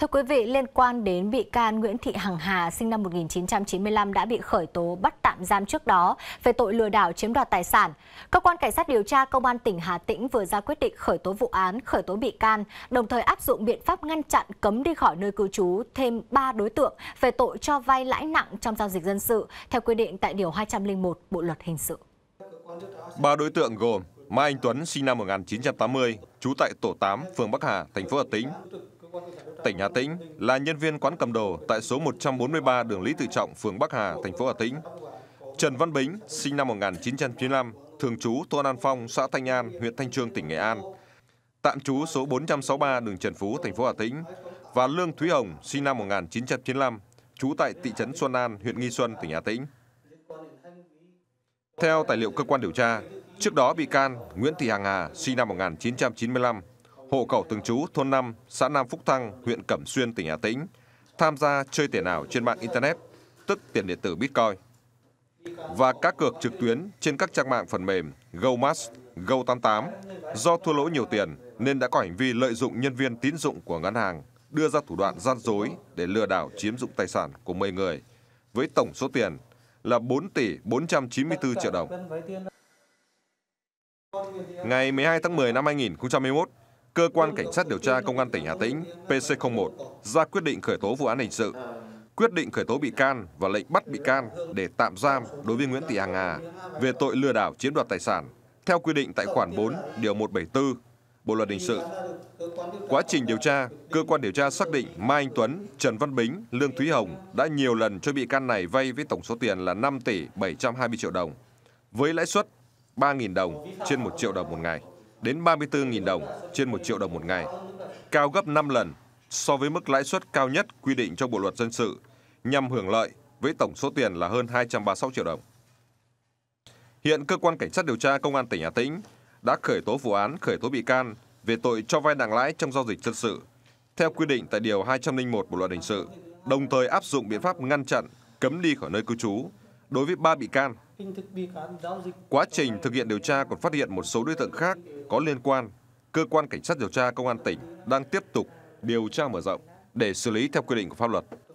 Thưa quý vị, liên quan đến bị can Nguyễn Thị Hằng Hà sinh năm 1995 đã bị khởi tố bắt tạm giam trước đó về tội lừa đảo chiếm đoạt tài sản. Cơ quan cảnh sát điều tra công an tỉnh Hà Tĩnh vừa ra quyết định khởi tố vụ án, khởi tố bị can, đồng thời áp dụng biện pháp ngăn chặn cấm đi khỏi nơi cư trú thêm 3 đối tượng về tội cho vay lãi nặng trong giao dịch dân sự theo quy định tại điều 201 Bộ luật hình sự. Ba đối tượng gồm Mai Anh Tuấn sinh năm 1980, trú tại tổ 8, phường Bắc Hà, thành phố Hà Tĩnh, Tỉnh Hà Tĩnh là nhân viên quán cầm đồ tại số 143 đường Lý Tự Trọng, phường Bắc Hà, thành phố Hà Tĩnh. Trần Văn Bính, sinh năm 1995, thường trú thôn An Phong, xã Thanh An, huyện Thanh Trương, tỉnh Nghệ An. Tạm trú số 463 đường Trần Phú, thành phố Hà Tĩnh và Lương Thúy Hồng, sinh năm 1995, trú tại thị trấn Xuân An, huyện Nghi Xuân, tỉnh Hà Tĩnh. Theo tài liệu cơ quan điều tra, trước đó bị can Nguyễn Thị hằng Hà, sinh năm 1995, hộ khẩu thường trú thôn 5, xã Nam Phúc Thăng, huyện Cẩm Xuyên, tỉnh Hà Tĩnh, tham gia chơi tiền ảo trên mạng Internet, tức tiền điện tử Bitcoin, và các cược trực tuyến trên các trang mạng phần mềm GoMax, Go88 do thua lỗ nhiều tiền nên đã có hành vi lợi dụng nhân viên tín dụng của ngân hàng đưa ra thủ đoạn gian dối để lừa đảo chiếm dụng tài sản của 10 người với tổng số tiền là 4 tỷ 494 triệu đồng. Ngày 12 tháng 10 năm 2021, cơ quan cảnh sát điều tra công an tỉnh Hà Tĩnh PC01 ra quyết định khởi tố vụ án hình sự, quyết định khởi tố bị can và lệnh bắt bị can để tạm giam đối với Nguyễn Thị Hằng Hà về tội lừa đảo chiếm đoạt tài sản theo quy định tại khoản 4 điều 174 Bộ luật hình sự. Quá trình điều tra, cơ quan điều tra xác định Mai Anh Tuấn, Trần Văn Bính, Lương Thúy Hồng đã nhiều lần cho bị can này vay với tổng số tiền là 5 tỷ 720 triệu đồng với lãi suất 3.000 đồng trên 1 triệu đồng một ngày đến 34.000 đồng trên 1 triệu đồng một ngày, cao gấp 5 lần so với mức lãi suất cao nhất quy định trong Bộ luật dân sự nhằm hưởng lợi với tổng số tiền là hơn 236 triệu đồng. Hiện cơ quan cảnh sát điều tra công an tỉnh Hà Tĩnh đã khởi tố vụ án khởi tố bị can về tội cho vay nặng lãi trong giao dịch dân sự theo quy định tại điều 201 Bộ luật hình sự, đồng thời áp dụng biện pháp ngăn chặn, cấm đi khỏi nơi cư trú đối với ba bị can Quá trình thực hiện điều tra còn phát hiện một số đối tượng khác có liên quan. Cơ quan Cảnh sát điều tra Công an tỉnh đang tiếp tục điều tra mở rộng để xử lý theo quy định của pháp luật.